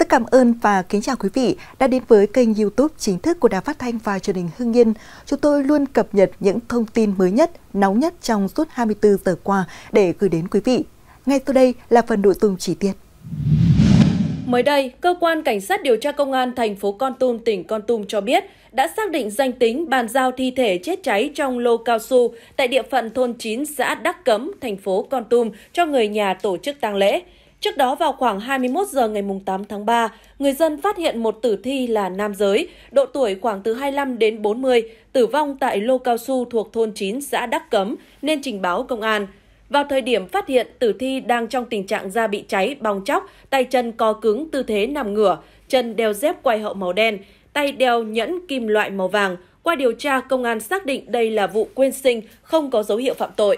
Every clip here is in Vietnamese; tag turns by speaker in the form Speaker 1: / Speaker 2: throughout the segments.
Speaker 1: Rất cảm ơn và kính chào quý vị đã đến với kênh youtube chính thức của Đài Phát Thanh và truyền hình Hưng Yên. Chúng tôi luôn cập nhật những thông tin mới nhất, nóng nhất trong suốt 24 giờ qua để gửi đến quý vị. Ngay sau đây là phần nội dung chi tiết.
Speaker 2: Mới đây, cơ quan cảnh sát điều tra công an thành phố Con Tum, tỉnh Con Tum cho biết đã xác định danh tính bàn giao thi thể chết cháy trong lô cao su tại địa phận thôn 9 xã Đắc Cấm, thành phố Con Tum cho người nhà tổ chức tang lễ. Trước đó vào khoảng 21 giờ ngày 8 tháng 3, người dân phát hiện một tử thi là nam giới, độ tuổi khoảng từ 25 đến 40, tử vong tại lô cao su thuộc thôn 9 xã Đắc Cấm nên trình báo công an. Vào thời điểm phát hiện, tử thi đang trong tình trạng da bị cháy, bong chóc, tay chân co cứng tư thế nằm ngửa, chân đeo dép quay hậu màu đen, tay đeo nhẫn kim loại màu vàng. Qua điều tra, công an xác định đây là vụ quên sinh, không có dấu hiệu phạm tội.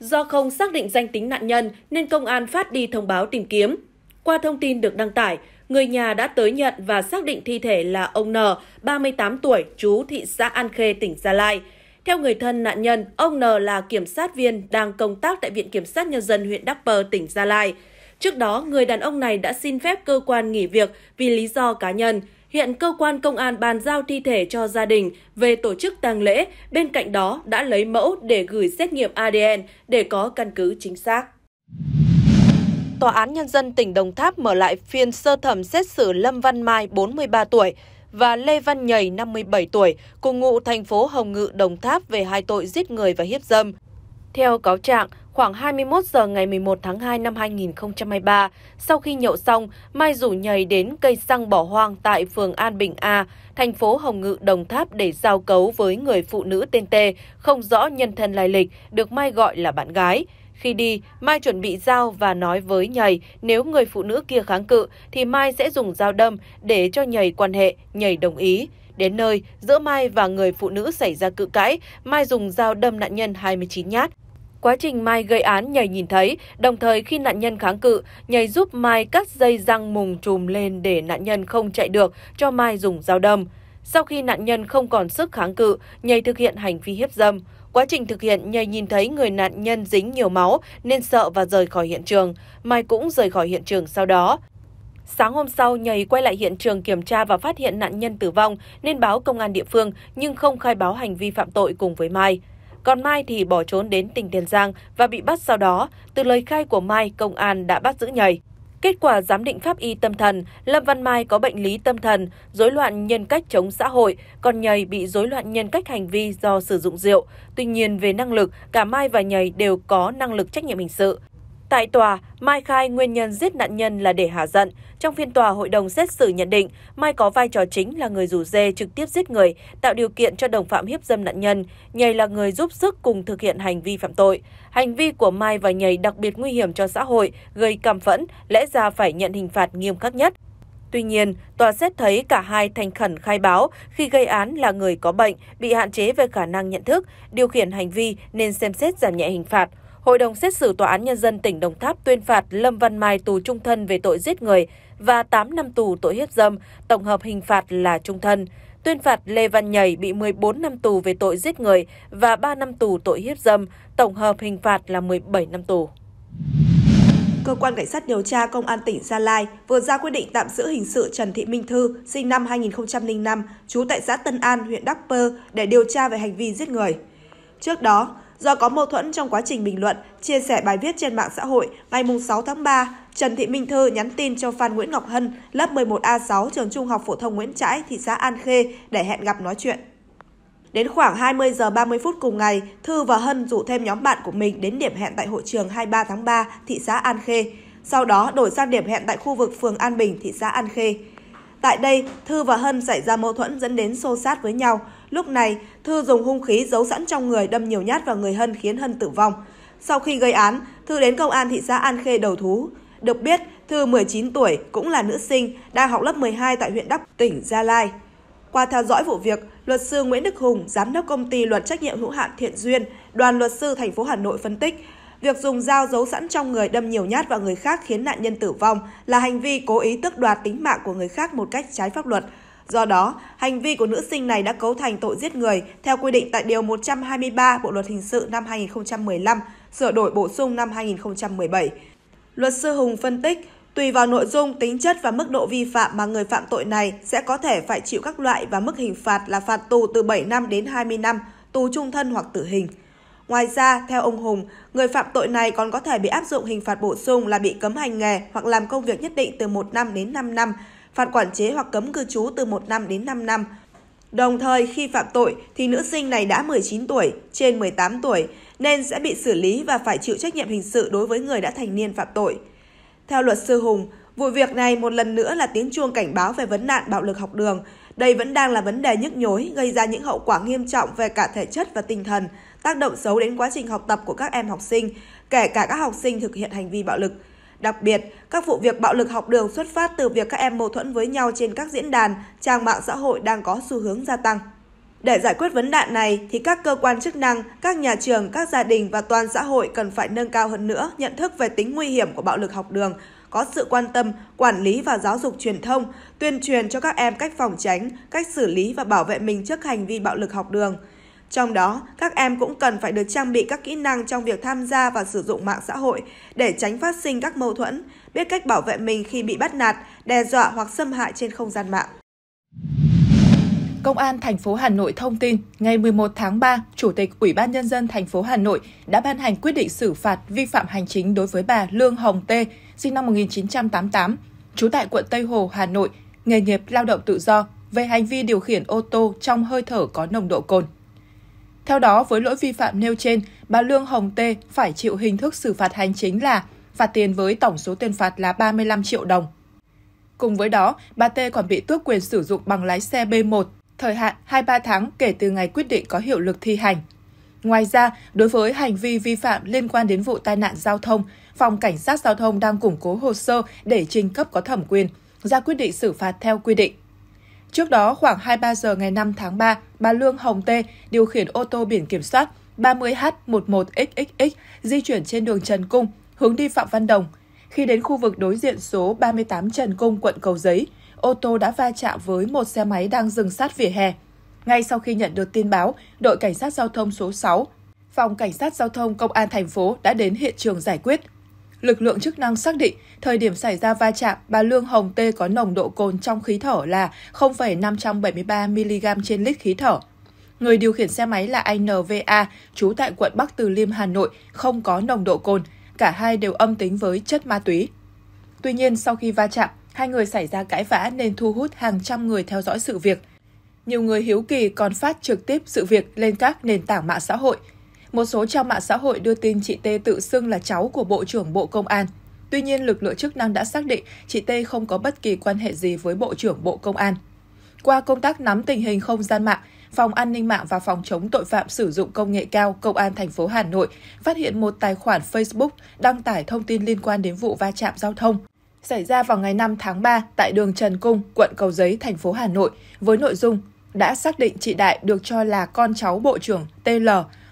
Speaker 2: Do không xác định danh tính nạn nhân nên công an phát đi thông báo tìm kiếm. Qua thông tin được đăng tải, người nhà đã tới nhận và xác định thi thể là ông N, 38 tuổi, chú thị xã An Khê, tỉnh Gia Lai. Theo người thân nạn nhân, ông N là kiểm sát viên đang công tác tại Viện Kiểm sát Nhân dân huyện Đắk Pơ, tỉnh Gia Lai. Trước đó, người đàn ông này đã xin phép cơ quan nghỉ việc vì lý do cá nhân – Hiện cơ quan công an bàn giao thi thể cho gia đình về tổ chức tang lễ, bên cạnh đó đã lấy mẫu để gửi xét nghiệm ADN để có căn cứ chính xác. Tòa án Nhân dân tỉnh Đồng Tháp mở lại phiên sơ thẩm xét xử Lâm Văn Mai, 43 tuổi, và Lê Văn Nhầy, 57 tuổi, cùng ngụ thành phố Hồng Ngự, Đồng Tháp về hai tội giết người và hiếp dâm. Theo cáo trạng, Khoảng 21 giờ ngày 11 tháng 2 năm 2023, sau khi nhậu xong, Mai rủ nhầy đến cây xăng bỏ hoang tại phường An Bình A, thành phố Hồng Ngự, Đồng Tháp để giao cấu với người phụ nữ tên T, không rõ nhân thân lai lịch, được Mai gọi là bạn gái. Khi đi, Mai chuẩn bị dao và nói với nhầy nếu người phụ nữ kia kháng cự thì Mai sẽ dùng dao đâm để cho nhầy quan hệ, nhầy đồng ý. Đến nơi, giữa Mai và người phụ nữ xảy ra cự cãi, Mai dùng dao đâm nạn nhân 29 nhát. Quá trình Mai gây án, Nhảy nhìn thấy, đồng thời khi nạn nhân kháng cự, Nhảy giúp Mai cắt dây răng mùng trùm lên để nạn nhân không chạy được, cho Mai dùng dao đâm. Sau khi nạn nhân không còn sức kháng cự, Nhảy thực hiện hành vi hiếp dâm. Quá trình thực hiện, Nhảy nhìn thấy người nạn nhân dính nhiều máu nên sợ và rời khỏi hiện trường. Mai cũng rời khỏi hiện trường sau đó. Sáng hôm sau, nhầy quay lại hiện trường kiểm tra và phát hiện nạn nhân tử vong nên báo công an địa phương nhưng không khai báo hành vi phạm tội cùng với Mai. Còn Mai thì bỏ trốn đến tỉnh Tiền Giang và bị bắt sau đó. Từ lời khai của Mai, công an đã bắt giữ nhầy. Kết quả giám định pháp y tâm thần, Lâm Văn Mai có bệnh lý tâm thần, rối loạn nhân cách chống xã hội, còn Nhầy bị rối loạn nhân cách hành vi do sử dụng rượu. Tuy nhiên về năng lực, cả Mai và Nhầy đều có năng lực trách nhiệm hình sự. Tại tòa, Mai khai nguyên nhân giết nạn nhân là để hạ giận. Trong phiên tòa, hội đồng xét xử nhận định Mai có vai trò chính là người rủ dê trực tiếp giết người, tạo điều kiện cho đồng phạm hiếp dâm nạn nhân. Nhầy là người giúp sức cùng thực hiện hành vi phạm tội. Hành vi của Mai và Nhầy đặc biệt nguy hiểm cho xã hội, gây cảm phẫn, lẽ ra phải nhận hình phạt nghiêm khắc nhất. Tuy nhiên, tòa xét thấy cả hai thành khẩn khai báo khi gây án là người có bệnh, bị hạn chế về khả năng nhận thức, điều khiển hành vi nên xem xét giảm nhẹ hình phạt. Hội đồng xét xử Tòa án Nhân dân tỉnh Đồng Tháp tuyên phạt Lâm Văn Mai tù trung thân về tội giết người và 8 năm tù tội hiếp dâm, tổng hợp hình phạt là trung thân. Tuyên phạt Lê Văn Nhảy bị 14 năm tù về tội giết người và 3 năm tù tội hiếp dâm, tổng hợp hình phạt là 17 năm tù.
Speaker 1: Cơ quan Cảnh sát điều tra Công an tỉnh Gia Lai vừa ra quyết định tạm giữ hình sự Trần Thị Minh Thư, sinh năm 2005, trú tại xã Tân An, huyện Đắk Pơ, để điều tra về hành vi giết người. Trước đó, Do có mâu thuẫn trong quá trình bình luận, chia sẻ bài viết trên mạng xã hội, ngày 6 tháng 3, Trần Thị Minh Thư nhắn tin cho Phan Nguyễn Ngọc Hân, lớp 11A6 trường Trung học phổ thông Nguyễn Trãi, thị xã An Khê để hẹn gặp nói chuyện. Đến khoảng 20 giờ 30 phút cùng ngày, Thư và Hân rủ thêm nhóm bạn của mình đến điểm hẹn tại hội trường 23 tháng 3, thị xã An Khê. Sau đó đổi sang điểm hẹn tại khu vực phường An Bình, thị xã An Khê. Tại đây, Thư và Hân xảy ra mâu thuẫn dẫn đến xô sát với nhau. Lúc này, Thư dùng hung khí giấu sẵn trong người đâm nhiều nhát vào người Hân khiến Hân tử vong. Sau khi gây án, Thư đến công an thị xã An Khê đầu thú. Được biết, Thư 19 tuổi, cũng là nữ sinh, đang học lớp 12 tại huyện Đắk, tỉnh Gia Lai. Qua theo dõi vụ việc, luật sư Nguyễn Đức Hùng, giám đốc công ty luật trách nhiệm hữu hạn Thiện Duyên, đoàn luật sư thành phố Hà Nội phân tích, việc dùng dao giấu sẵn trong người đâm nhiều nhát vào người khác khiến nạn nhân tử vong là hành vi cố ý tước đoạt tính mạng của người khác một cách trái pháp luật. Do đó, hành vi của nữ sinh này đã cấu thành tội giết người theo quy định tại Điều 123 Bộ Luật Hình sự năm 2015, sửa đổi bổ sung năm 2017. Luật sư Hùng phân tích, tùy vào nội dung, tính chất và mức độ vi phạm mà người phạm tội này sẽ có thể phải chịu các loại và mức hình phạt là phạt tù từ 7 năm đến 20 năm, tù trung thân hoặc tử hình. Ngoài ra, theo ông Hùng, người phạm tội này còn có thể bị áp dụng hình phạt bổ sung là bị cấm hành nghề hoặc làm công việc nhất định từ 1 năm đến 5 năm, phạt quản chế hoặc cấm cư trú từ 1 năm đến 5 năm. Đồng thời, khi phạm tội thì nữ sinh này đã 19 tuổi, trên 18 tuổi, nên sẽ bị xử lý và phải chịu trách nhiệm hình sự đối với người đã thành niên phạm tội. Theo luật sư Hùng, vụ việc này một lần nữa là tiếng chuông cảnh báo về vấn nạn bạo lực học đường. Đây vẫn đang là vấn đề nhức nhối, gây ra những hậu quả nghiêm trọng về cả thể chất và tinh thần, tác động xấu đến quá trình học tập của các em học sinh, kể cả các học sinh thực hiện hành vi bạo lực. Đặc biệt, các vụ việc bạo lực học đường xuất phát từ việc các em mâu thuẫn với nhau trên các diễn đàn, trang mạng xã hội đang có xu hướng gia tăng. Để giải quyết vấn nạn này thì các cơ quan chức năng, các nhà trường, các gia đình và toàn xã hội cần phải nâng cao hơn nữa nhận thức về tính nguy hiểm của bạo lực học đường, có sự quan tâm, quản lý và giáo dục truyền thông, tuyên truyền cho các em cách phòng tránh, cách xử lý và bảo vệ mình trước hành vi bạo lực học đường. Trong đó, các em cũng cần phải được trang bị các kỹ năng trong việc tham gia và sử dụng mạng xã hội để tránh phát sinh các mâu thuẫn, biết cách bảo vệ mình khi bị bắt nạt, đe dọa hoặc xâm hại trên không gian mạng. Công an thành phố Hà Nội thông tin, ngày 11 tháng
Speaker 3: 3, Chủ tịch Ủy ban nhân dân thành phố Hà Nội đã ban hành quyết định xử phạt vi phạm hành chính đối với bà Lương Hồng Tê, sinh năm 1988, trú tại quận Tây Hồ, Hà Nội, nghề nghiệp lao động tự do về hành vi điều khiển ô tô trong hơi thở có nồng độ cồn. Theo đó, với lỗi vi phạm nêu trên, bà Lương Hồng Tê phải chịu hình thức xử phạt hành chính là phạt tiền với tổng số tiền phạt là 35 triệu đồng. Cùng với đó, bà Tê còn bị tước quyền sử dụng bằng lái xe B1, thời hạn 23 tháng kể từ ngày quyết định có hiệu lực thi hành. Ngoài ra, đối với hành vi vi phạm liên quan đến vụ tai nạn giao thông, Phòng Cảnh sát Giao thông đang củng cố hồ sơ để trình cấp có thẩm quyền, ra quyết định xử phạt theo quy định. Trước đó, khoảng 23 giờ ngày 5 tháng 3, bà Lương Hồng Tê điều khiển ô tô biển kiểm soát 30H11XXX di chuyển trên đường Trần Cung, hướng đi Phạm Văn Đồng. Khi đến khu vực đối diện số 38 Trần Cung, quận Cầu Giấy, ô tô đã va chạm với một xe máy đang dừng sát vỉa hè. Ngay sau khi nhận được tin báo, đội cảnh sát giao thông số 6, phòng cảnh sát giao thông công an thành phố đã đến hiện trường giải quyết. Lực lượng chức năng xác định, thời điểm xảy ra va chạm, bà Lương Hồng T có nồng độ cồn trong khí thở là 0,573mg trên lít khí thở. Người điều khiển xe máy là anh NVA, trú tại quận Bắc Từ Liêm, Hà Nội, không có nồng độ cồn. Cả hai đều âm tính với chất ma túy. Tuy nhiên, sau khi va chạm, hai người xảy ra cãi vã nên thu hút hàng trăm người theo dõi sự việc. Nhiều người hiếu kỳ còn phát trực tiếp sự việc lên các nền tảng mạng xã hội – một số trang mạng xã hội đưa tin chị T tự xưng là cháu của Bộ trưởng Bộ Công an. Tuy nhiên, lực lượng chức năng đã xác định chị T không có bất kỳ quan hệ gì với Bộ trưởng Bộ Công an. Qua công tác nắm tình hình không gian mạng, Phòng An ninh mạng và Phòng chống tội phạm sử dụng công nghệ cao Công an thành phố Hà Nội phát hiện một tài khoản Facebook đăng tải thông tin liên quan đến vụ va chạm giao thông xảy ra vào ngày 5 tháng 3 tại đường Trần Cung, quận Cầu Giấy, thành phố Hà Nội với nội dung đã xác định chị Đại được cho là con cháu Bộ trưởng TL,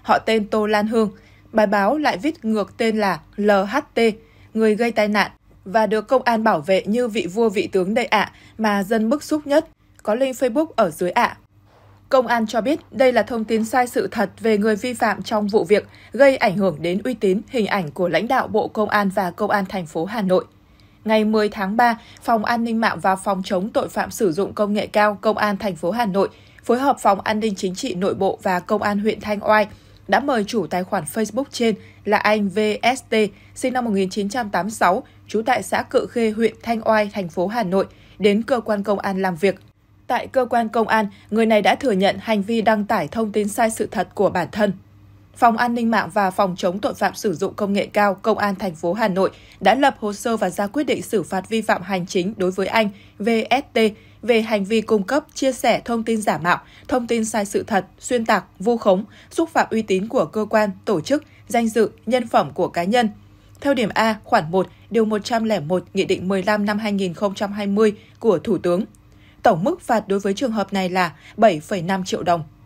Speaker 3: họ tên Tô Lan Hương. Bài báo lại viết ngược tên là LHT, người gây tai nạn, và được công an bảo vệ như vị vua vị tướng đây ạ mà dân bức xúc nhất, có link Facebook ở dưới ạ. Công an cho biết đây là thông tin sai sự thật về người vi phạm trong vụ việc gây ảnh hưởng đến uy tín, hình ảnh của lãnh đạo Bộ Công an và Công an thành phố Hà Nội. Ngày 10 tháng 3, Phòng An ninh mạng và Phòng chống tội phạm sử dụng công nghệ cao Công an thành phố Hà Nội phối hợp Phòng An ninh chính trị nội bộ và Công an huyện Thanh Oai đã mời chủ tài khoản Facebook trên là anh VST, sinh năm 1986, trú tại xã Cự Khê, huyện Thanh Oai, thành phố Hà Nội, đến cơ quan công an làm việc. Tại cơ quan công an, người này đã thừa nhận hành vi đăng tải thông tin sai sự thật của bản thân. Phòng An ninh mạng và Phòng chống tội phạm sử dụng công nghệ cao Công an thành phố Hà Nội đã lập hồ sơ và ra quyết định xử phạt vi phạm hành chính đối với anh VST về hành vi cung cấp, chia sẻ thông tin giả mạo, thông tin sai sự thật, xuyên tạc, vu khống, xúc phạm uy tín của cơ quan, tổ chức, danh dự, nhân phẩm của cá nhân. Theo điểm A, khoản 1, điều 101 Nghị định 15 năm 2020 của Thủ tướng, tổng mức phạt đối với trường hợp này là 7,5 triệu đồng.